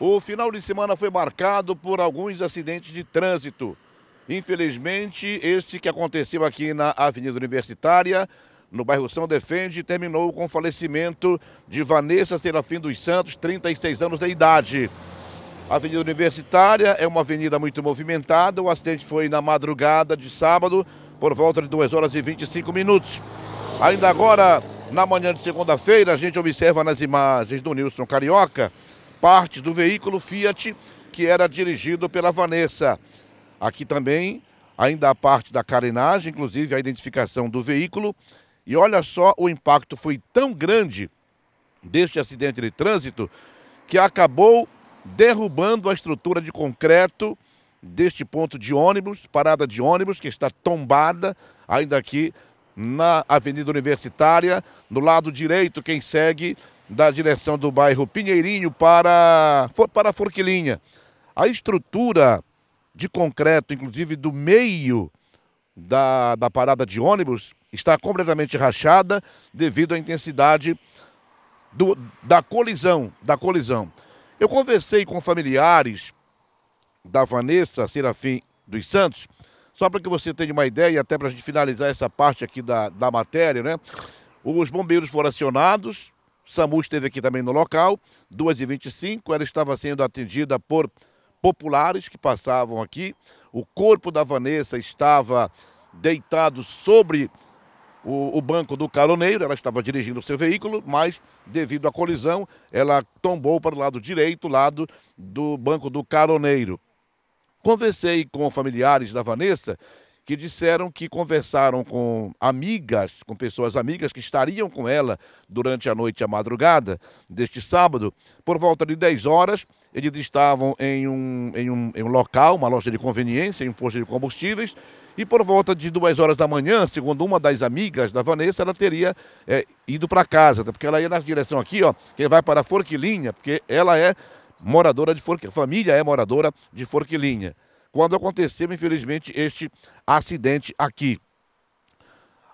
O final de semana foi marcado por alguns acidentes de trânsito. Infelizmente, este que aconteceu aqui na Avenida Universitária, no bairro São Defende, terminou com o falecimento de Vanessa Serafim dos Santos, 36 anos de idade. A Avenida Universitária é uma avenida muito movimentada. O acidente foi na madrugada de sábado, por volta de 2 horas e 25 minutos. Ainda agora, na manhã de segunda-feira, a gente observa nas imagens do Nilson Carioca partes do veículo Fiat que era dirigido pela Vanessa. Aqui também, ainda a parte da carenagem, inclusive a identificação do veículo. E olha só, o impacto foi tão grande deste acidente de trânsito que acabou derrubando a estrutura de concreto deste ponto de ônibus, parada de ônibus, que está tombada ainda aqui na Avenida Universitária, no lado direito, quem segue da direção do bairro Pinheirinho para, para Forquilinha. A estrutura de concreto, inclusive do meio da, da parada de ônibus, está completamente rachada devido à intensidade do, da colisão, da colisão. Eu conversei com familiares da Vanessa Serafim dos Santos, só para que você tenha uma ideia, até para a gente finalizar essa parte aqui da, da matéria, né? Os bombeiros foram acionados, SAMU esteve aqui também no local, 2h25, ela estava sendo atendida por populares que passavam aqui. O corpo da Vanessa estava deitado sobre o, o, banco do caroneiro, ela estava dirigindo o seu veículo, mas devido à colisão, ela tombou para o lado direito, lado do banco do caroneiro. Conversei com familiares da Vanessa que disseram que conversaram com amigas, com pessoas amigas que estariam com ela durante a noite e a madrugada deste sábado. Por volta de 10 horas, eles estavam em um, em um, em um local, uma loja de conveniência, em um posto de combustíveis, e por volta de duas horas da manhã, segundo uma das amigas da Vanessa, ela teria é, ido para casa, tá? porque ela ia na direção aqui, ó, que vai para Forquilinha, porque ela é moradora de Forquilinha, família é moradora de Forquilinha quando aconteceu, infelizmente, este acidente aqui.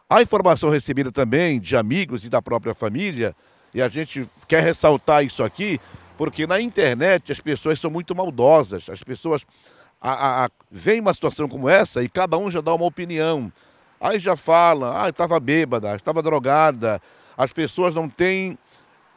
A informação recebida também de amigos e da própria família, e a gente quer ressaltar isso aqui, porque na internet as pessoas são muito maldosas, as pessoas a, a, a veem uma situação como essa e cada um já dá uma opinião. Aí já fala, ah, estava bêbada, estava drogada, as pessoas não têm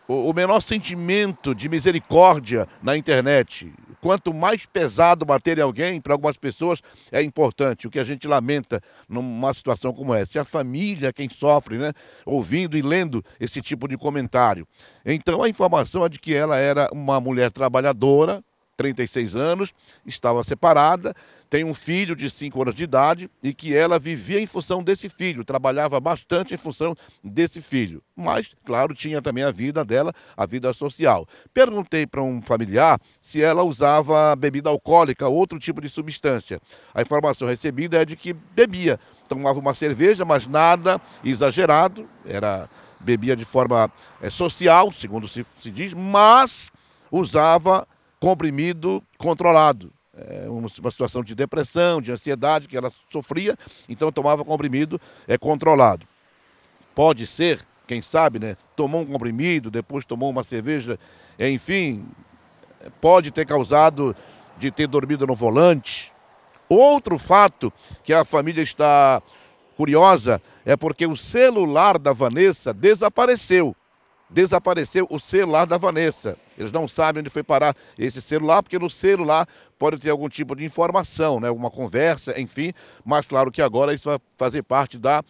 o, menor sentimento de misericórdia na internet quanto mais pesado bater em alguém, para algumas pessoas é importante. O que a gente lamenta numa situação como essa é a família quem sofre, né? Ouvindo e lendo esse tipo de comentário. Então a informação é de que ela era uma mulher trabalhadora, 36 anos, estava separada, tem um filho de 5 anos de idade e que ela vivia em função desse filho, trabalhava bastante em função desse filho. Mas, claro, tinha também a vida dela, a vida social. Perguntei para um familiar se ela usava bebida alcoólica, outro tipo de substância. A informação recebida é de que bebia, tomava uma cerveja, mas nada exagerado, era bebia de forma é, social, segundo se, se diz, mas usava comprimido controlado. É uma situação de depressão, de ansiedade que ela sofria, então tomava comprimido é, controlado. Pode ser, quem sabe, né? Tomou um comprimido, depois tomou uma cerveja, enfim, pode ter causado de ter dormido no volante. Outro fato que a família está curiosa é porque o celular da Vanessa desapareceu desapareceu o celular da Vanessa. Eles não sabem onde foi parar esse celular, porque no celular pode ter algum tipo de informação, né? alguma conversa, enfim. Mas claro que agora isso vai fazer parte da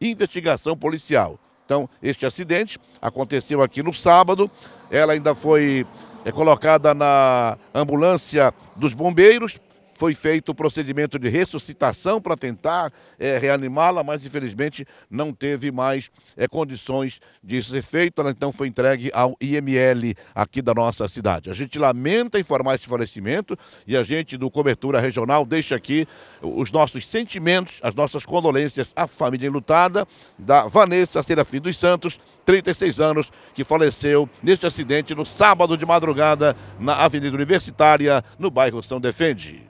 investigação policial. Então, este acidente aconteceu aqui no sábado. Ela ainda foi é, colocada na ambulância dos bombeiros foi feito o procedimento de ressuscitação para tentar é, reanimá-la, mas infelizmente não teve mais é, condições de ser feito. Ela então foi entregue ao IML aqui da nossa cidade. A gente lamenta informar esse falecimento e a gente do Cobertura Regional deixa aqui os nossos sentimentos, as nossas condolências à família enlutada da Vanessa Serafim dos Santos, 36 anos, que faleceu neste acidente no sábado de madrugada na Avenida Universitária, no bairro São Defende.